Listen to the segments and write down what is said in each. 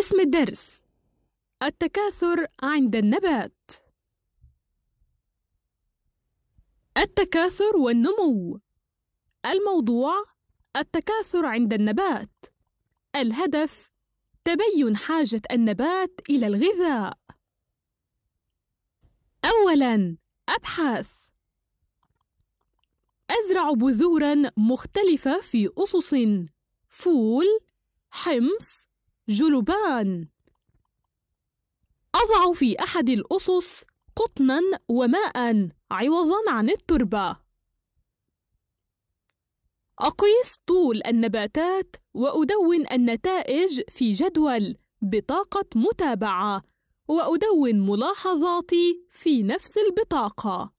اسم الدرس التكاثر عند النبات التكاثر والنمو الموضوع التكاثر عند النبات الهدف تبين حاجة النبات إلى الغذاء أولاً أبحث أزرع بذوراً مختلفة في أسس فول، حمص، جلبان أضع في أحد الأسس قطنا وماء عوضا عن التربة أقيس طول النباتات وأدون النتائج في جدول بطاقة متابعة وأدون ملاحظاتي في نفس البطاقة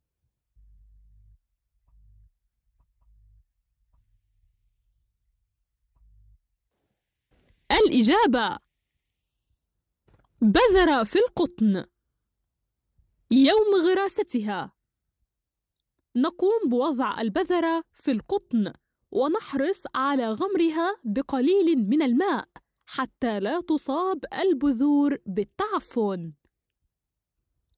الإجابة بذر في القطن يوم غراستها نقوم بوضع البذرة في القطن ونحرص على غمرها بقليل من الماء حتى لا تصاب البذور بالتعفن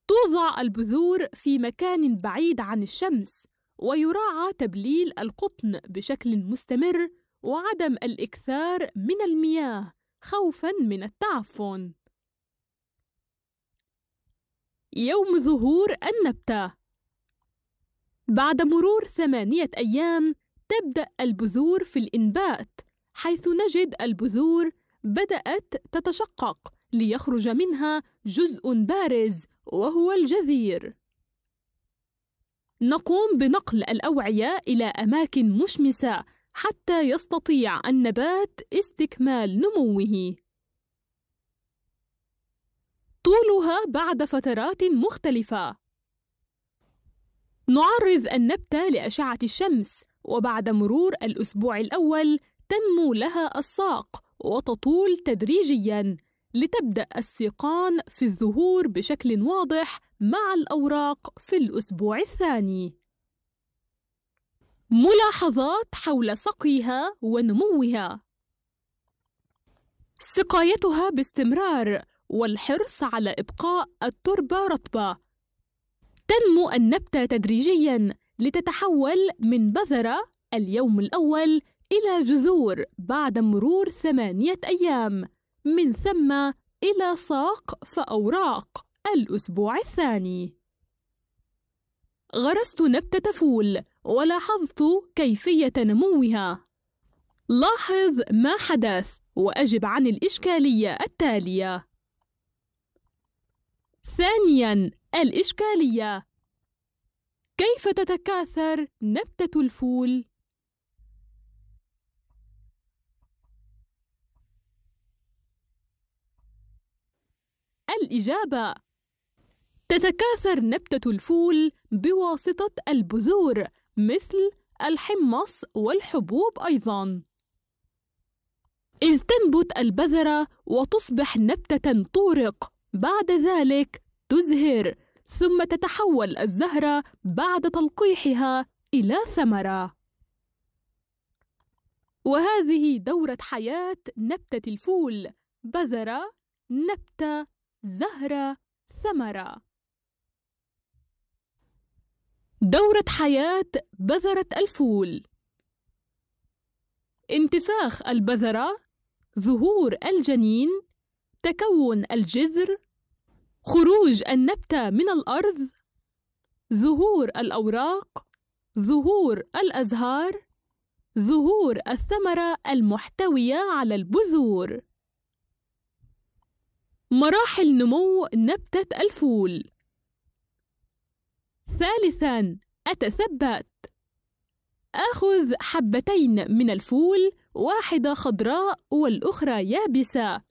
توضع البذور في مكان بعيد عن الشمس ويراعى تبليل القطن بشكل مستمر وعدم الإكثار من المياه خوفا من التعفن يوم ظهور النبتة بعد مرور ثمانية أيام تبدأ البذور في الإنبات حيث نجد البذور بدأت تتشقق ليخرج منها جزء بارز وهو الجذير نقوم بنقل الأوعية إلى أماكن مشمسة حتى يستطيع النبات استكمال نموه طولها بعد فترات مختلفة نعرض النبتة لأشعة الشمس وبعد مرور الأسبوع الأول تنمو لها الساق وتطول تدريجياً لتبدأ السيقان في الظهور بشكل واضح مع الأوراق في الأسبوع الثاني ملاحظات حول سقيها ونموها سقايتها باستمرار والحرص على إبقاء التربة رطبة تنمو النبتة تدريجياً لتتحول من بذرة اليوم الأول إلى جذور بعد مرور ثمانية أيام من ثم إلى ساق فأوراق الأسبوع الثاني غرست نبتة فول ولاحظت كيفية نموها لاحظ ما حدث وأجب عن الإشكالية التالية ثانياً الإشكالية كيف تتكاثر نبتة الفول؟ الإجابة تتكاثر نبتة الفول بواسطة البذور مثل الحمص والحبوب أيضاً إذ تنبت البذرة وتصبح نبتة طورق بعد ذلك تزهر ثم تتحول الزهرة بعد تلقيحها إلى ثمرة وهذه دورة حياة نبتة الفول بذرة نبتة زهرة ثمره دورة حياة بذرة الفول انتفاخ البذرة ظهور الجنين تكون الجذر خروج النبتة من الأرض ظهور الأوراق ظهور الأزهار ظهور الثمرة المحتوية على البذور مراحل نمو نبتة الفول ثالثا أتثبت آخذ حبتين من الفول واحدة خضراء والأخرى يابسة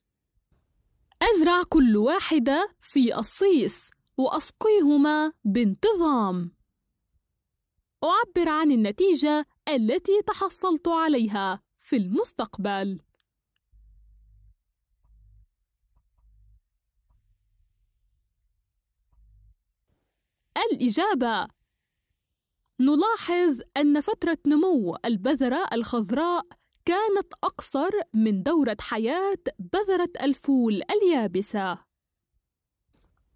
أزرع كل واحدة في الصيص وأسقيهما بانتظام أعبر عن النتيجة التي تحصلت عليها في المستقبل الإجابة نلاحظ أن فترة نمو البذرة الخضراء كانت أقصر من دورة حياة بذرة الفول اليابسة.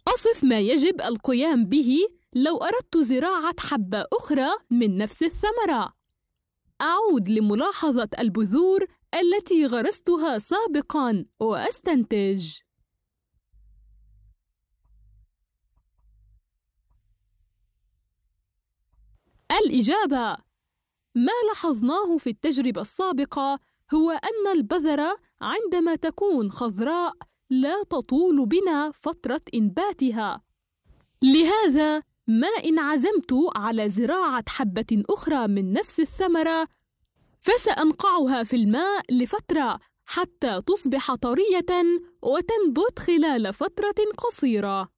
أصف ما يجب القيام به لو أردت زراعة حبة أخرى من نفس الثمرة. أعود لملاحظة البذور التي غرستها سابقًا وأستنتج. الإجابة ما لاحظناه في التجربة السابقة هو أن البذرة عندما تكون خضراء لا تطول بنا فترة إنباتها لهذا ما إن عزمت على زراعة حبة أخرى من نفس الثمرة فسأنقعها في الماء لفترة حتى تصبح طرية وتنبت خلال فترة قصيرة.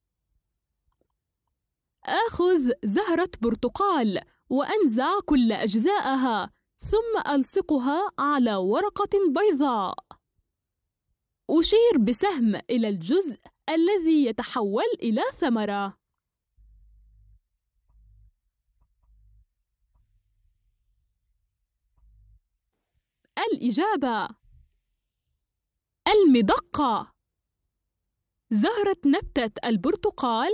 آخذ زهرة برتقال وأنزع كل أجزاءها ثم ألصقها على ورقة بيضاء أشير بسهم إلى الجزء الذي يتحول إلى ثمرة الإجابة المدقة زهرة نبتة البرتقال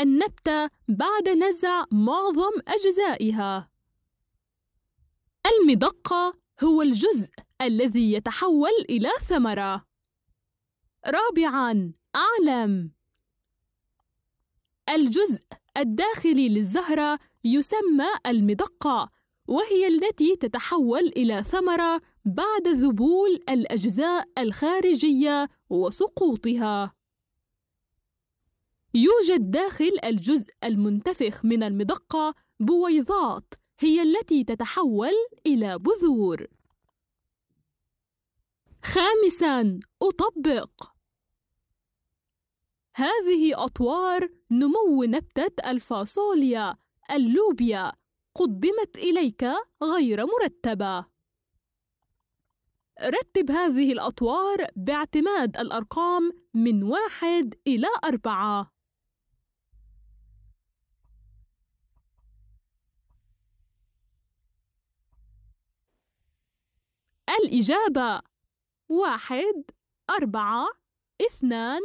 النبتة بعد نزع معظم أجزائها. المدقة هو الجزء الذي يتحول إلى ثمرة. رابعاً أعلم الجزء الداخلي للزهرة يسمى المدقة وهي التي تتحول إلى ثمرة بعد ذبول الأجزاء الخارجية وسقوطها يوجد داخل الجزء المنتفخ من المدقة بويضات هي التي تتحول إلى بذور. خامساً أطبق هذه أطوار نمو نبتة الفاصوليا اللوبيا قدمت إليك غير مرتبة. رتب هذه الأطوار باعتماد الأرقام من واحد إلى أربعة. الإجابة واحد أربعة اثنان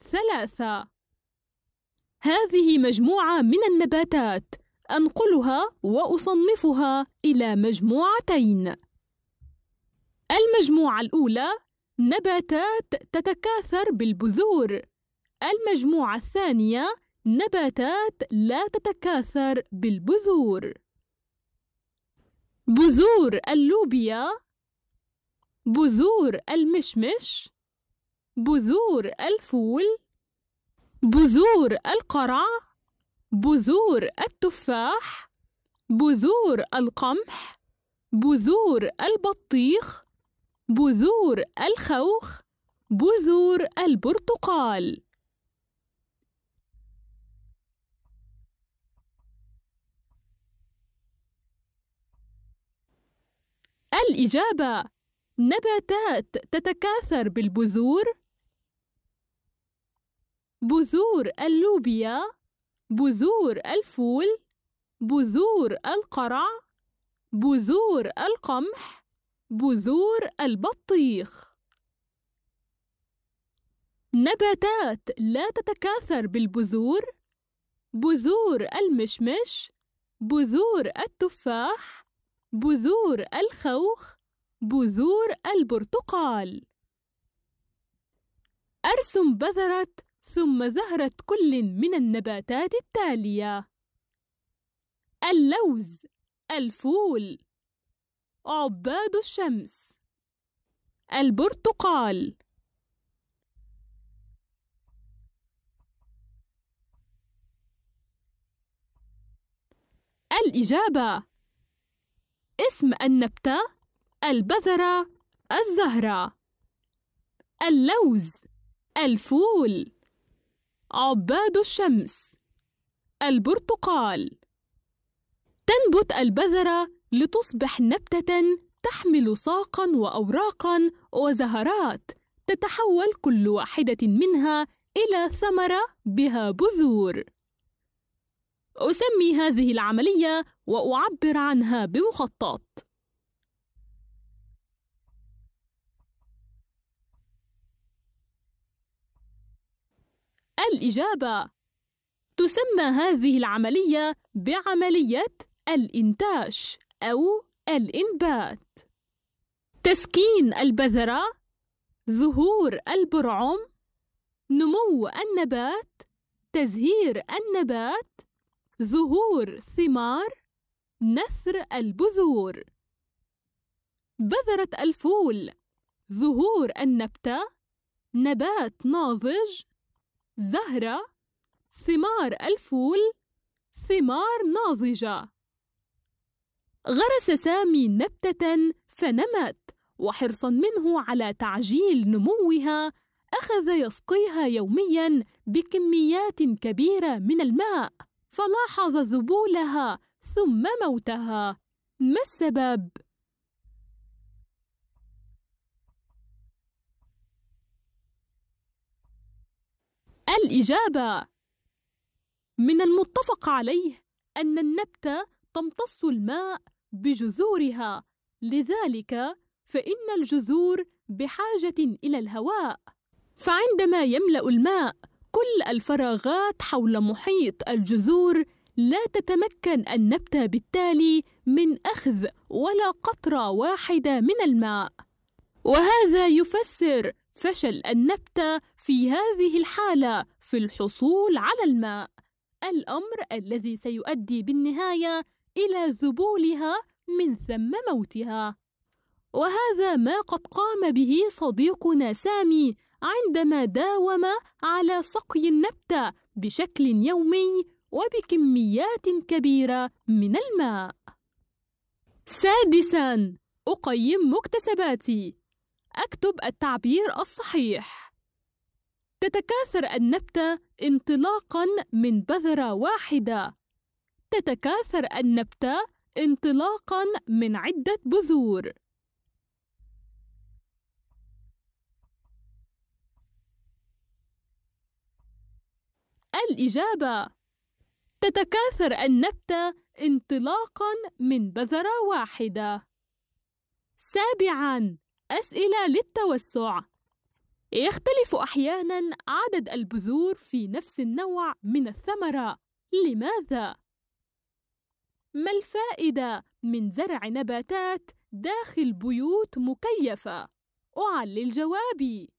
ثلاثة هذه مجموعة من النباتات أنقلها وأصنفها إلى مجموعتين المجموعة الأولى نباتات تتكاثر بالبذور المجموعة الثانية نباتات لا تتكاثر بالبذور بذور اللوبيا بذور المشمش بذور الفول بذور القرع بذور التفاح بذور القمح بذور البطيخ بذور الخوخ بذور البرتقال الإجابة نباتات تتكاثر بالبذور بذور اللوبيا بذور الفول بذور القرع بذور القمح بذور البطيخ نباتات لا تتكاثر بالبذور بذور المشمش بذور التفاح بذور الخوخ بذور البرتقال أرسم بذرة ثم زهرة كل من النباتات التالية اللوز الفول عباد الشمس البرتقال الإجابة اسم النبتة البذرة الزهرة اللوز الفول عباد الشمس البرتقال تنبت البذرة لتصبح نبتة تحمل ساقا وأوراقا وزهرات تتحول كل واحدة منها إلى ثمرة بها بذور أسمي هذه العملية وأعبر عنها بمخطط الإجابة تسمى هذه العملية بعملية الإنتاج أو الإنبات تسكين البذرة ظهور البرعم نمو النبات تزهير النبات ظهور ثمار نثر البذور بذرة الفول ظهور النبتة نبات ناضج زهرة ثمار الفول ثمار ناضجة غرس سامي نبتة فنمت وحرصا منه على تعجيل نموها أخذ يسقيها يوميا بكميات كبيرة من الماء فلاحظ ذبولها ثم موتها ما السبب؟ الإجابة من المتفق عليه أن النبتة تمتص الماء بجذورها لذلك فإن الجذور بحاجة إلى الهواء فعندما يملأ الماء كل الفراغات حول محيط الجذور لا تتمكن النبتة بالتالي من أخذ ولا قطرة واحدة من الماء وهذا يفسر فشل النبتة في هذه الحالة في الحصول على الماء، الأمر الذي سيؤدي بالنهاية إلى ذبولها من ثم موتها. وهذا ما قد قام به صديقنا سامي عندما داوم على سقي النبتة بشكل يومي وبكميات كبيرة من الماء. سادساً أقيم مكتسباتي أكتب التعبير الصحيح تتكاثر النبتة انطلاقا من بذرة واحدة تتكاثر النبتة انطلاقا من عدة بذور الإجابة تتكاثر النبتة انطلاقا من بذرة واحدة سابعاً أسئلة للتوسع يختلف أحيانا عدد البذور في نفس النوع من الثمرة لماذا؟ ما الفائدة من زرع نباتات داخل بيوت مكيفة؟ أعلي الجواب